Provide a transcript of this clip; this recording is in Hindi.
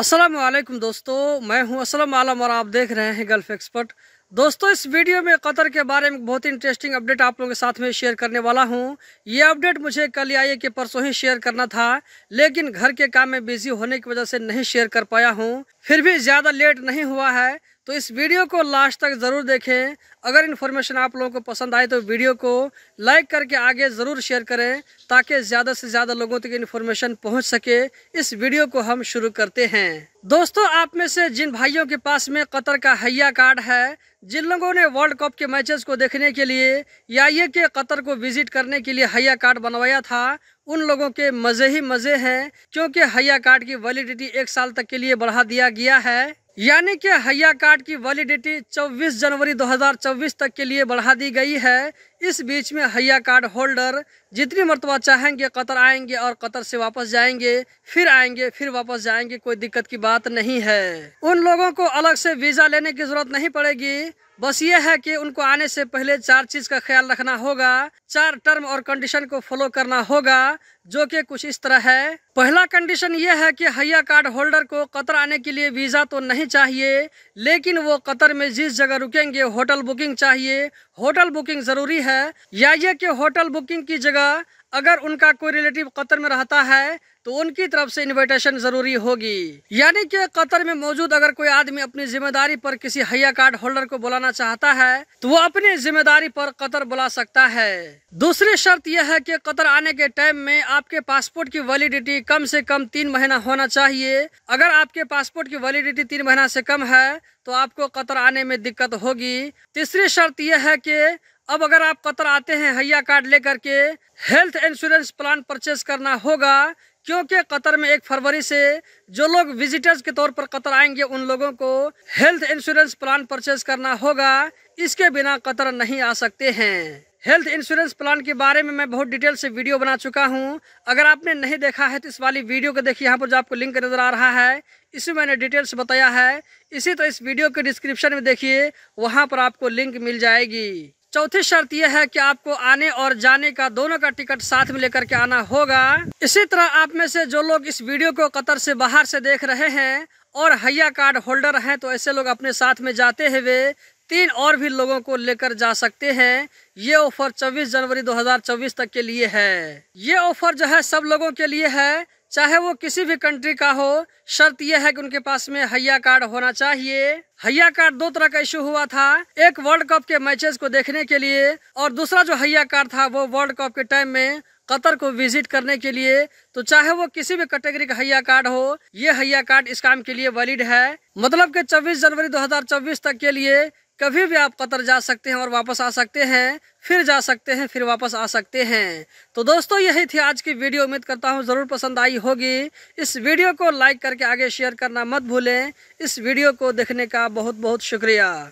असलम दोस्तों मैं हूं असलम आलम और आप देख रहे हैं गल्फ एक्सपर्ट दोस्तों इस वीडियो में कतर के बारे में बहुत ही इंटरेस्टिंग अपडेट आप लोगों के साथ में शेयर करने वाला हूं ये अपडेट मुझे कल आइए कि परसों ही शेयर करना था लेकिन घर के काम में बिजी होने की वजह से नहीं शेयर कर पाया हूं फिर भी ज़्यादा लेट नहीं हुआ है तो इस वीडियो को लास्ट तक ज़रूर देखें अगर इन्फॉर्मेशन आप लोगों को पसंद आए तो वीडियो को लाइक करके आगे ज़रूर शेयर करें ताकि ज़्यादा से ज़्यादा लोगों तक इन्फॉर्मेशन पहुंच सके इस वीडियो को हम शुरू करते हैं दोस्तों आप में से जिन भाइयों के पास में कतर का हया कार्ड है जिन लोगों ने वर्ल्ड कप के मैचेस को देखने के लिए या ये के कतर को विजिट करने के लिए हया कार्ड बनवाया था उन लोगों के मज़े ही मज़े हैं क्योंकि हया कार्ड की वैलिडिटी एक साल तक के लिए बढ़ा दिया गया है यानी कि हया कार्ड की वैलिडिटी 24 जनवरी 2024 तक के लिए बढ़ा दी गई है इस बीच में हया कार्ड होल्डर जितनी मरतबा चाहेंगे कतर आएंगे और कतर से वापस जाएंगे फिर आएंगे फिर वापस जाएंगे कोई दिक्कत की बात नहीं है उन लोगों को अलग से वीज़ा लेने की ज़रूरत नहीं पड़ेगी बस ये है कि उनको आने से पहले चार चीज़ का ख्याल रखना होगा चार टर्म और कंडीशन को फॉलो करना होगा जो कि कुछ इस तरह है पहला कंडीशन ये है कि हया कार्ड होल्डर को कतर आने के लिए वीज़ा तो नहीं चाहिए लेकिन वो कतर में जिस जगह रुकेंगे होटल बुकिंग चाहिए होटल बुकिंग ज़रूरी है या ये कि होटल बुकिंग की जगह अगर उनका कोई रिलेटिव कतर में रहता है तो उनकी तरफ से इन्विटेशन जरूरी होगी यानी कि कतर में मौजूद अगर कोई आदमी अपनी जिम्मेदारी पर किसी हया कार्ड होल्डर को बुलाना चाहता है तो वो अपनी जिम्मेदारी पर कतर बुला सकता है दूसरी शर्त यह है कि कतर आने के टाइम में आपके पासपोर्ट की वैलिडिटी कम से कम तीन महीना होना चाहिए अगर आपके पासपोर्ट की वैलिडिटी तीन महीना से कम है तो आपको कतर आने में दिक्कत होगी तीसरी शर्त यह है की अब अगर आप कतर आते हैं हया कार्ड लेकर के हेल्थ इंश्योरेंस प्लान परचेज करना होगा क्योंकि कतर में एक फरवरी से जो लोग विजिटर्स के तौर पर कतर आएंगे उन लोगों को हेल्थ इंश्योरेंस प्लान परचेज करना होगा इसके बिना कतर नहीं आ सकते हैं हेल्थ इंश्योरेंस प्लान के बारे में मैं बहुत डिटेल से वीडियो बना चुका हूं अगर आपने नहीं देखा है तो इस वाली वीडियो को देखिए यहाँ पर जो आपको लिंक नज़र आ रहा है इसमें मैंने डिटेल से बताया है इसी तो इस वीडियो के डिस्क्रिप्शन में देखिए वहाँ पर आपको लिंक मिल जाएगी चौथी शर्त यह है कि आपको आने और जाने का दोनों का टिकट साथ में लेकर के आना होगा इसी तरह आप में से जो लोग इस वीडियो को कतर से बाहर से देख रहे हैं और हया कार्ड होल्डर हैं तो ऐसे लोग अपने साथ में जाते हुए तीन और भी लोगों को लेकर जा सकते हैं ये ऑफर 24 जनवरी 2024 तक के लिए है ये ऑफर जो है सब लोगों के लिए है चाहे वो किसी भी कंट्री का हो शर्त यह है कि उनके पास में हैया कार्ड होना चाहिए हैया कार्ड दो तरह का इशू हुआ था एक वर्ल्ड कप के मैचेस को देखने के लिए और दूसरा जो हैया कार्ड था वो वर्ल्ड कप के टाइम में कतर को विजिट करने के लिए तो चाहे वो किसी भी कैटेगरी का हैया कार्ड हो ये हैया कार्ड इस काम के लिए वैलिड है मतलब कि 24 जनवरी 2024 तक के लिए कभी भी आप कतर जा सकते हैं और वापस आ सकते हैं फिर जा सकते हैं फिर वापस आ सकते हैं तो दोस्तों यही थी आज की वीडियो उम्मीद करता हूं ज़रूर पसंद आई होगी इस वीडियो को लाइक करके आगे शेयर करना मत भूलें इस वीडियो को देखने का बहुत बहुत शुक्रिया